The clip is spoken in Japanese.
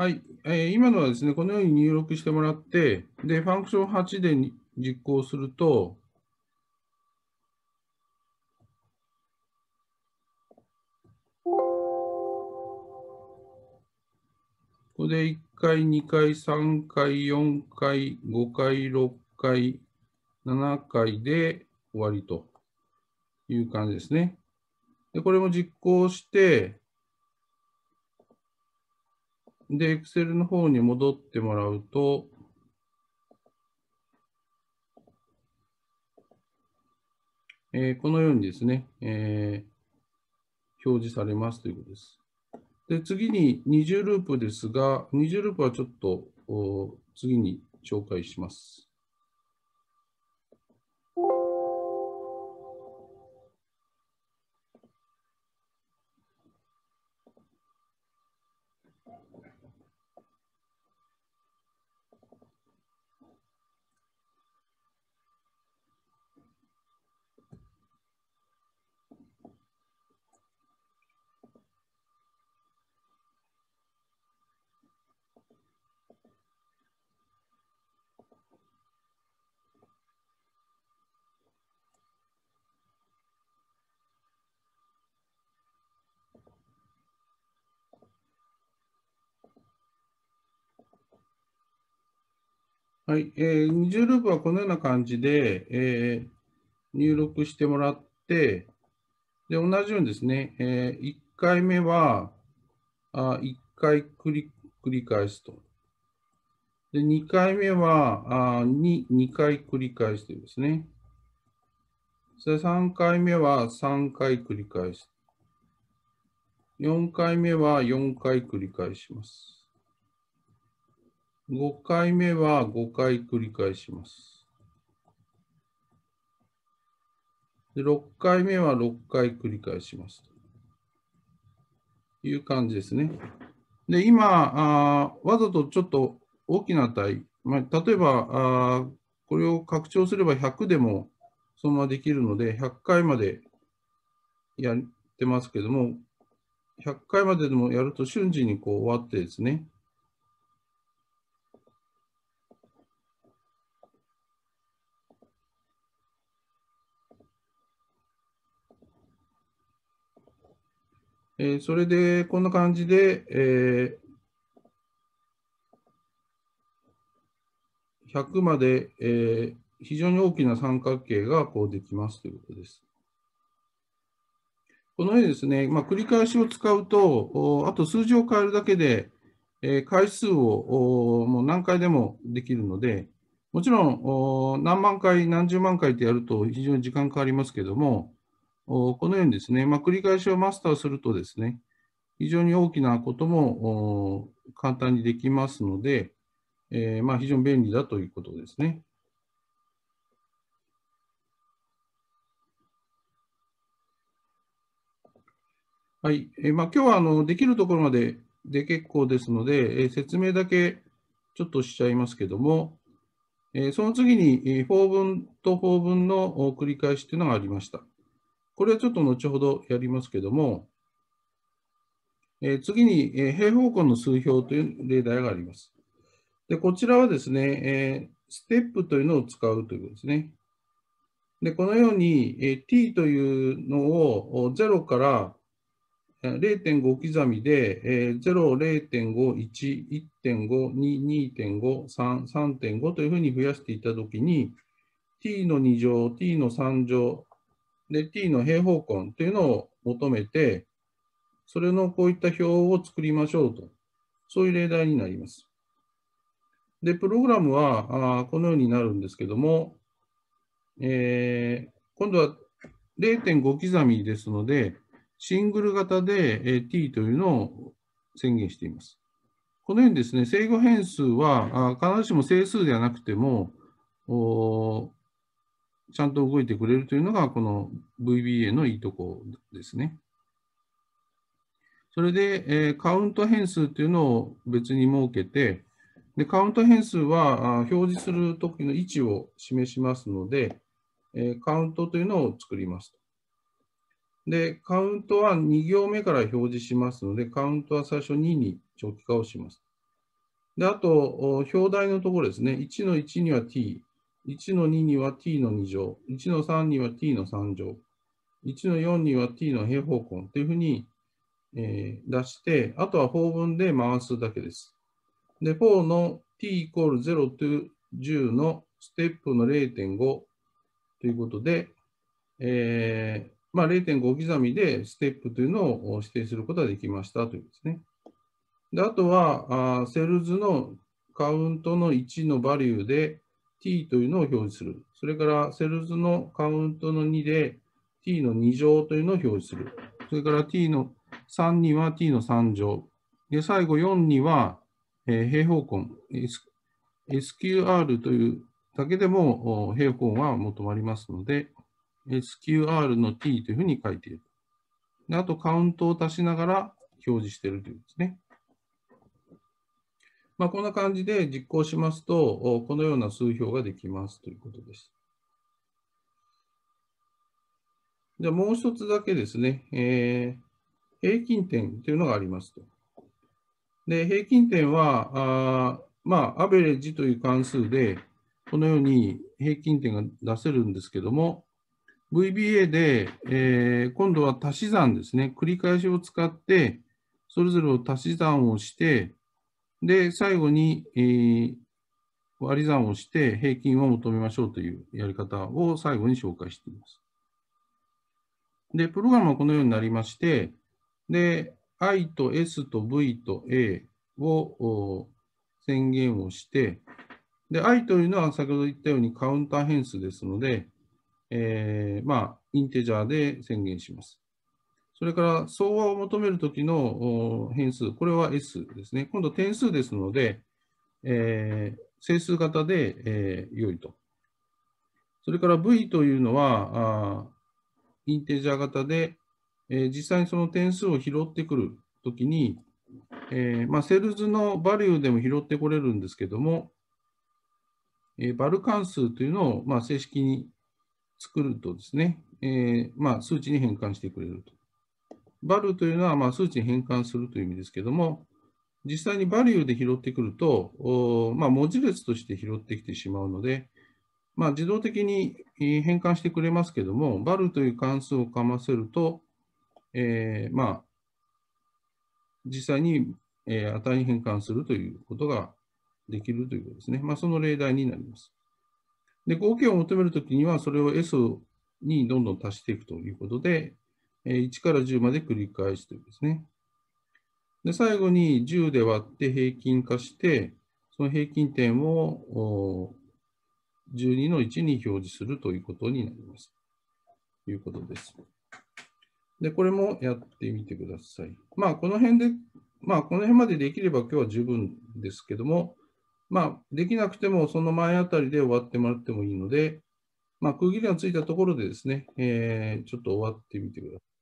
はい、えー、今のはですね、このように入力してもらって、で、ファンクション8で実行すると、ここで1回、2回、3回、4回、5回、6回、7回で終わりという感じですね。で、これも実行して、で、Excel の方に戻ってもらうと、えー、このようにですね、えー、表示されますということです。で、次に二重ループですが、二重ループはちょっと次に紹介します。はい、えー、二重ループはこのような感じで、えー、入力してもらって、で、同じようにですね、えー、1回目は、あ1回繰り繰り返すと。で、2回目は、あ 2, 2回繰り返すとですね。そ3回目は3回繰り返す。4回目は4回繰り返します。5回目は5回繰り返します。で6回目は6回繰り返します。という感じですね。で、今、あわざとちょっと大きな値、まあ、例えばあ、これを拡張すれば100でもそのままできるので、100回までやってますけども、100回まででもやると瞬時にこう終わってですね、えー、それで、こんな感じで、えー、100まで、えー、非常に大きな三角形がこうできますということです。このようにですね、まあ、繰り返しを使うと、あと数字を変えるだけで、えー、回数をもう何回でもできるので、もちろん何万回、何十万回ってやると非常に時間かかりますけども、このようにですね、まあ、繰り返しをマスターするとですね、非常に大きなことも簡単にできますので、えー、まあ非常に便利だということですね。はい、えー、まあ、今日はあのできるところまでで結構ですので、えー、説明だけちょっとしちゃいますけども、えー、その次に、えー、法文と法文の繰り返しというのがありました。これはちょっと後ほどやりますけども、えー、次に、えー、平方根の数表という例題があります。でこちらはですね、えー、ステップというのを使うということですね。でこのように、えー、t というのを0から0.5刻みで、えー、0、0.5、1、1.5、2、2.5、3、3.5というふうに増やしていったときに、t の2乗、t の3乗、で t の平方根というのを求めて、それのこういった表を作りましょうと、そういう例題になります。で、プログラムはあこのようになるんですけども、えー、今度は0.5刻みですので、シングル型で、え t というのを宣言しています。このようにですね、正御変数はあ必ずしも整数ではなくても、ちゃんと動いてくれるというのが、この VBA のいいとこですね。それで、えカウント変数というのを別に設けて、でカウント変数は表示するときの位置を示しますので、えカウントというのを作りますで、カウントは2行目から表示しますので、カウントは最初2に長期化をします。で、あと、表題のところですね、1の1には t、1の2には t の2乗、1の3には t の3乗、1の4には t の平方根というふうに、えー、出して、あとは法文で回すだけです。で、4の t イコール0と10のステップの0.5ということで、えーまあ、0.5刻みでステップというのを指定することができましたというですね。であとはあ、セルズのカウントの1のバリューで、t というのを表示する。それからセルズのカウントの2で t の2乗というのを表示する。それから t の3には t の3乗。で、最後4には、えー、平方根、SQR というだけでも平方根は求まりますので、SQR の t というふうに書いている。であと、カウントを足しながら表示しているということですね。まあ、こんな感じで実行しますと、このような数表ができますということです。じゃあもう一つだけですね、えー、平均点というのがありますと。で平均点は、あまあ、アベレージという関数で、このように平均点が出せるんですけども、VBA で、えー、今度は足し算ですね、繰り返しを使って、それぞれを足し算をして、で、最後に、えー、割り算をして平均を求めましょうというやり方を最後に紹介しています。で、プログラムはこのようになりまして、で、i と s と v と a を宣言をして、で、i というのは先ほど言ったようにカウンター変数ですので、えー、まあ、インテジャーで宣言します。それから相和を求めるときの変数、これは S ですね。今度点数ですので、えー、整数型で、えー、良いと。それから V というのは、あインテジャー型で、えー、実際にその点数を拾ってくるときに、えーまあ、セルズのバリューでも拾ってこれるんですけども、えー、バル関数というのを、まあ、正式に作るとですね、えーまあ、数値に変換してくれると。バルというのはまあ数値に変換するという意味ですけども、実際にバリューで拾ってくると、まあ、文字列として拾ってきてしまうので、まあ、自動的に変換してくれますけども、バルという関数をかませると、えー、まあ、実際に、え値に変換するということができるということですね。まあ、その例題になります。で、合計を求めるときには、それを S にどんどん足していくということで、1から10まで繰り返してですね。で最後に10で割って平均化して、その平均点を12の1に表示するということになります。ということです。で、これもやってみてください。まあ、この辺で、まあ、この辺までできれば今日は十分ですけども、まあ、できなくてもその前あたりで終わってもらってもいいので、まあ、区切りがついたところでですね、えー、ちょっと終わってみてください。